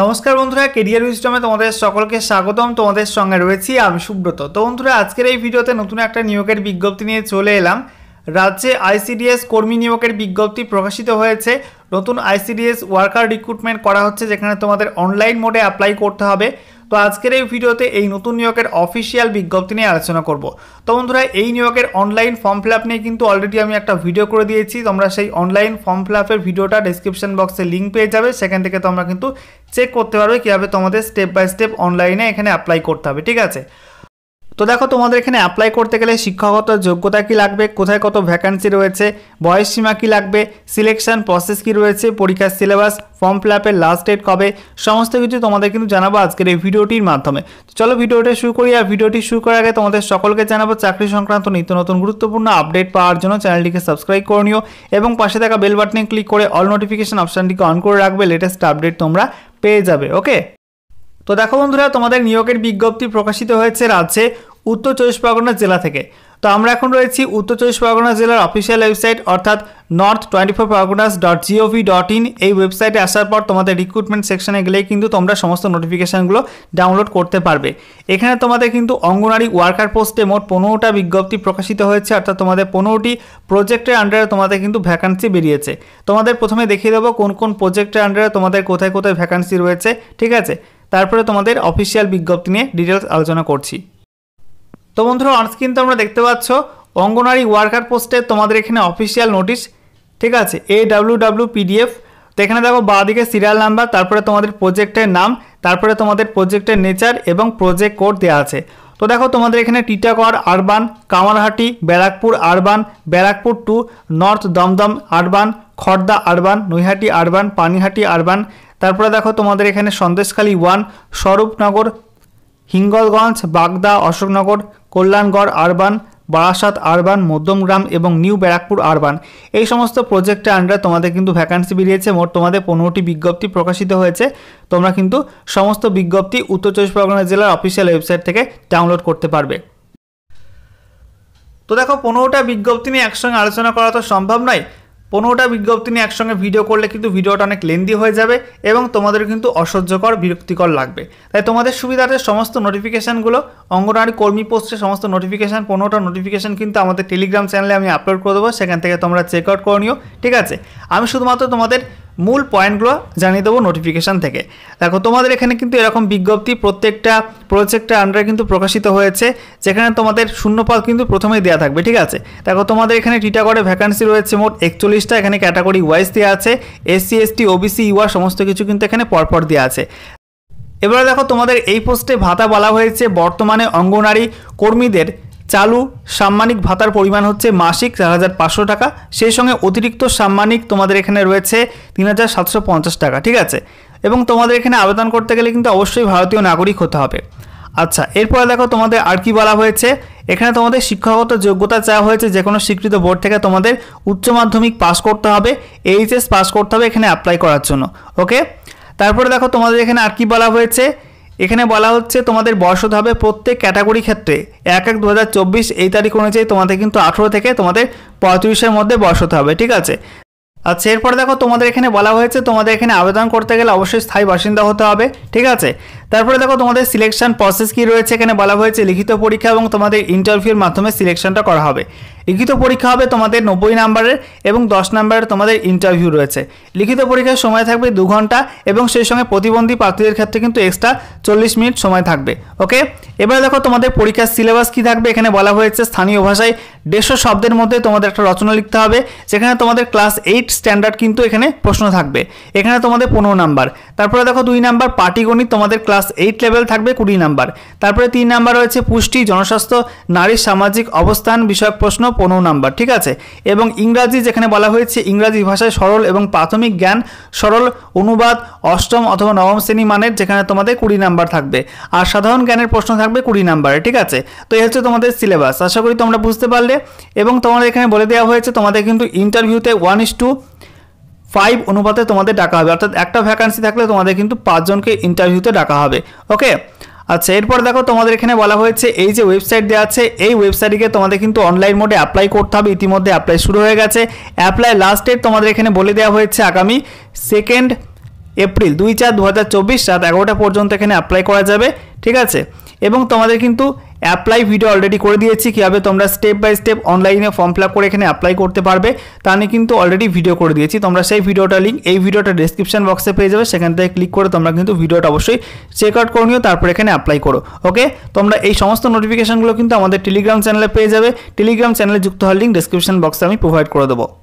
নমস্কার বন্ধুরা কেরিয়ার উইস্টমে তোমাদের সকলকে স্বাগতম তোমাদের সঙ্গে রয়েছি আমি সুব্রত তো বন্ধুরা আজকের এই ভিডিওতে নতুন একটা নিয়োগের বিজ্ঞপ্তি নিয়ে চলে এলাম রাজ্যে আইসিডিএস কর্মী নিয়োগের বিজ্ঞপ্তি প্রকাশিত হয়েছে নতুন আইসিডিএস ওয়ার্কার রিক্রুটমেন্ট করা হচ্ছে যেখানে তোমাদের অনলাইন মোডে অ্যাপ্লাই করতে হবে তো আজকের এই ভিডিওতে এই নতুন নিয়োগের অফিসিয়াল বিজ্ঞপ্তি নিয়ে আলোচনা করব তো বন্ধুরা এই নিয়োগের অনলাইন ফর্ম ফিল আপ নিয়ে কিন্তু অলরেডি আমি একটা ভিডিও করে দিয়েছি তোমরা সেই অনলাইন ফর্ম ফিল আপের ভিডিওটা ডিসক্রিপশন বক্সে লিঙ্ক পেয়ে যাবে সেখান থেকে তোমরা কিন্তু চেক করতে পারবে কীভাবে তোমাদের স্টেপ বাই স্টেপ অনলাইনে এখানে অ্যাপ্লাই করতে হবে ঠিক আছে তো দেখো তোমাদের এখানে অ্যাপ্লাই করতে গেলে শিক্ষাগত যোগ্যতা কি লাগবে কোথায় কত ভ্যাকান্সি রয়েছে বয়স সীমা কী লাগবে সিলেকশন প্রসেস কি রয়েছে পরীক্ষার সিলেবাস ফর্ম ফিল আপের লাস্ট ডেট কবে সমস্ত কিছু তোমাদের কিন্তু জানাবো আজকের এই ভিডিওটির মাধ্যমে তো চলো ভিডিওটা শুরু করি আর ভিডিওটি শুরু করার আগে তোমাদের সকলকে জানাবো চাকরি সংক্রান্ত নিত্য নতুন গুরুত্বপূর্ণ আপডেট পাওয়ার জন্য চ্যানেলটিকে সাবস্ক্রাইব করে নিও এবং পাশে থাকা বেল বাটনে ক্লিক করে অল নোটিফিকেশন অপশানটিকে অন করে রাখবে লেটেস্ট আপডেট তোমরা পেয়ে যাবে ওকে তো দেখো বন্ধুরা তোমাদের নিয়োগের বিজ্ঞপ্তি প্রকাশিত হয়েছে রাজ্যে উত্তর চব্বিশ পরগনা জেলা থেকে তো আমরা এখন রয়েছি উত্তর চব্বিশ পরগনা জেলার অফিসিয়াল ওয়েবসাইট অর্থাৎ north twenty four Parganas dot GOV dot in এই ওয়েবসাইটে আসার পর তোমাদের রিক্রুটমেন্ট সেকশনে গেলে কিন্তু তোমরা সমস্ত নোটিফিকেশানগুলো ডাউনলোড করতে পারবে এখানে তোমাদের কিন্তু অঙ্গনারী ওয়ার্কার পোস্টে মোট পনেরোটা বিজ্ঞপ্তি প্রকাশিত হয়েছে অর্থাৎ তোমাদের পনেরোটি প্রজেক্টের আন্ডারে তোমাদের কিন্তু ভ্যাকান্সি বেরিয়েছে তোমাদের প্রথমে দেখিয়ে দেবো কোন কোন প্রজেক্টের আন্ডারে তোমাদের কোথায় কোথায় ভ্যাকান্সি রয়েছে ঠিক আছে তারপরে তোমাদের অফিসিয়াল বিজ্ঞপ্তি নিয়ে ডিটেলস আলোচনা করছি তো বন্ধুরা অনস্ক্রিন তো আমরা দেখতে পাচ্ছ অঙ্গনারী ওয়ার্কার পোস্টে তোমাদের এখানে অফিসিয়াল নোটিশ ঠিক আছে এ ডাব্লু ডাব্লু পিডিএফ তো এখানে দেখো দিকে সিরিয়াল নাম্বার তারপরে তোমাদের প্রজেক্টের নাম তারপরে তোমাদের প্রজেক্টের নেচার এবং প্রজেক্ট কোড দেওয়া আছে তো দেখো তোমাদের এখানে Titagarh urban Kamarhati Barrackpore urban Barrackpore two north Dumdum urban Khardah urban Naihati urban Panihati urban তারপরে দেখো তোমাদের এখানে Sandeshkhali one Swarupnagar Hingalganj Bagda Ashoknagar Kalyangarh urban Barasat urban Madhyamgram এবং নিউ ব্যারাকপুর আরবান এই সমস্ত প্রজেক্টের আন্ডারে তোমাদের কিন্তু ভ্যাকান্সি বেরিয়েছে মোট তোমাদের পনেরোটি বিজ্ঞপ্তি প্রকাশিত হয়েছে তোমরা কিন্তু সমস্ত বিজ্ঞপ্তি উত্তর চব্বিশ পরগনা জেলার অফিসিয়াল ওয়েবসাইট থেকে ডাউনলোড করতে পারবে তো দেখো পনেরোটা বিজ্ঞপ্তি নিয়ে একসঙ্গে আলোচনা করা তো সম্ভব নয় পনেরোটা বিজ্ঞপ্তি নিয়ে একসঙ্গে ভিডিও করলে কিন্তু ভিডিওটা অনেক লেন্দি হয়ে যাবে এবং তোমাদের কিন্তু অসহ্যকর বিরক্তিকর লাগবে তাই তোমাদের সুবিধার্থে সমস্ত নোটিফিকেশানগুলো অঙ্গনওয়াড়ি কর্মী পোস্টে সমস্ত নোটিফিকেশান পনেরোটা নোটিফিকেশান কিন্তু আমাদের টেলিগ্রাম চ্যানেলে আমি আপলোড করে দেবো সেখান থেকে তোমরা চেক আউট করে নিও ঠিক আছে আমি শুধুমাত্র তোমাদের মূল পয়েন্টগুলো জানিয়ে দেবো নোটিফিকেশান থেকে দেখো তোমাদের এখানে কিন্তু এরকম বিজ্ঞপ্তি প্রত্যেকটা প্রজেক্টের আন্ডারে কিন্তু প্রকাশিত হয়েছে যেখানে তোমাদের শূন্যপাত কিন্তু প্রথমেই দেওয়া থাকবে ঠিক আছে দেখো তোমাদের এখানে টিটাগড়ে ভ্যাকান্সি রয়েছে মোট একচল্লিশটা এখানে ক্যাটাগরি ওয়াইজ দেওয়া আছে এসসি এসটি ওবিসি ইউআর সমস্ত কিছু কিন্তু এখানে পরপর দেওয়া আছে এবারে দেখো তোমাদের এই পোস্টে ভাতা বলা হয়েছে বর্তমানে অঙ্গনারী কর্মীদের চালু সাম্মানিক ভাতার পরিমাণ হচ্ছে মাসিক চার হাজার পাঁচশো টাকা সেই সঙ্গে অতিরিক্ত সাম্মানিক তোমাদের এখানে রয়েছে তিন হাজার সাতশো পঞ্চাশ টাকা ঠিক আছে এবং তোমাদের এখানে আবেদন করতে গেলে কিন্তু অবশ্যই ভারতীয় নাগরিক হতে হবে আচ্ছা এরপরে দেখো তোমাদের আর কি বলা হয়েছে এখানে তোমাদের শিক্ষাগত যোগ্যতা চাওয়া হয়েছে যে কোনো স্বীকৃত বোর্ড থেকে তোমাদের উচ্চ মাধ্যমিক পাস করতে হবে এইচএস পাস করতে হবে এখানে অ্যাপ্লাই করার জন্য ওকে তারপরে দেখো তোমাদের এখানে আর কি বলা হয়েছে এখানে বলা হচ্ছে তোমাদের বয়সদ হবে প্রত্যেক ক্যাটাগরি ক্ষেত্রে এক এক দু এই তারিখ অনুযায়ী তোমাদের কিন্তু আঠেরো থেকে তোমাদের পঁয়ত্রিশের মধ্যে হতে হবে ঠিক আছে আচ্ছা এরপরে দেখো তোমাদের এখানে বলা হয়েছে তোমাদের এখানে আবেদন করতে গেলে অবশ্যই স্থায়ী বাসিন্দা হতে হবে ঠিক আছে তারপরে দেখো তোমাদের সিলেকশন প্রসেস কী রয়েছে এখানে বলা হয়েছে লিখিত পরীক্ষা এবং তোমাদের ইন্টারভিউর মাধ্যমে সিলেকশনটা করা হবে লিখিত পরীক্ষা হবে তোমাদের নব্বই নাম্বারের এবং দশ নাম্বারের তোমাদের ইন্টারভিউ রয়েছে লিখিত পরীক্ষার সময় থাকবে দু ঘন্টা এবং সেই সঙ্গে প্রতিবন্ধী প্রার্থীদের ক্ষেত্রে কিন্তু এক্সট্রা চল্লিশ মিনিট সময় থাকবে ওকে এবার দেখো তোমাদের পরীক্ষার সিলেবাস কি থাকবে এখানে বলা হয়েছে স্থানীয় ভাষায় দেড়শো শব্দের মধ্যে তোমাদের একটা রচনা লিখতে হবে যেখানে তোমাদের ক্লাস এইট স্ট্যান্ডার্ড কিন্তু এখানে প্রশ্ন থাকবে এখানে তোমাদের পনেরো নাম্বার তারপরে দেখো দুই নাম্বার পাটিগণিত তোমাদের ক্লাস এইট লেভেল থাকবে কুড়ি নাম্বার তারপরে তিন নাম্বার রয়েছে পুষ্টি জনস্বাস্থ্য নারীর সামাজিক অবস্থান বিষয়ক প্রশ্ন পনেরো নাম্বার ঠিক আছে এবং ইংরাজি যেখানে বলা হয়েছে ইংরাজি ভাষায় সরল এবং প্রাথমিক জ্ঞান সরল অনুবাদ অষ্টম অথবা নবম শ্রেণী মানের যেখানে তোমাদের কুড়ি নাম্বার থাকবে আর সাধারণ জ্ঞানের প্রশ্ন থাকবে কুড়ি নাম্বারে ঠিক আছে তো এই হচ্ছে তোমাদের সিলেবাস আশা করি তোমরা বুঝতে পারলে এবং তোমাদের এখানে বলে দেওয়া হয়েছে তোমাদের কিন্তু ইন্টারভিউতে ওয়ান ইস টু ফাইভ অনুপাতে তোমাদের ডাকা হবে অর্থাৎ একটা ভ্যাকান্সি থাকলে তোমাদের কিন্তু পাঁচজনকে ইন্টারভিউতে ডাকা হবে ওকে আচ্ছা এরপর দেখো তোমাদের এখানে বলা হয়েছে এই যে ওয়েবসাইট দেওয়া আছে এই ওয়েবসাইটকে তোমাদের কিন্তু অনলাইন মোডে অ্যাপ্লাই করতে হবে ইতিমধ্যে অ্যাপ্লাই শুরু হয়ে গেছে অ্যাপ্লাই লাস্ট ডেট তোমাদের এখানে বলে দেওয়া হয়েছে আগামী সেকেন্ড এপ্রিল দুই চার দু হাজার চব্বিশ রাত এগারোটা পর্যন্ত এখানে অ্যাপ্লাই করা যাবে ঠিক আছে এবং তোমাদের কিন্তু অ্যাপ্লাই ভিডিও অলরেডি করে দিয়েছি কীভাবে তোমরা স্টেপ বাই স্টেপ অনলাইনে ফর্ম ফিল করে এখানে অ্যাপ্লাই করতে পারবে তা আমি কিন্তু অলরেডি ভিডিও করে দিয়েছি তোমরা সেই ভিডিওটা লিঙ্ক এই ভিডিওটা ডিসক্রিপশন বক্সে পেয়ে যাবে সেখান থেকে ক্লিক করে তোমরা কিন্তু ভিডিওটা অবশ্যই চেক আউট করে নিও তারপর এখানে অ্যাপ্লাই করো ওকে তোমরা এই সমস্ত নোটিফিকেশানগুলো কিন্তু আমাদের টেলিগ্রাম চ্যানেলে পেয়ে যাবে টেলিগ্রাম চ্যানেলে যুক্ত হওয়ার লিঙ্ক ডিসক্রিপশন বক্সে আমি প্রোভাইড করে দেবো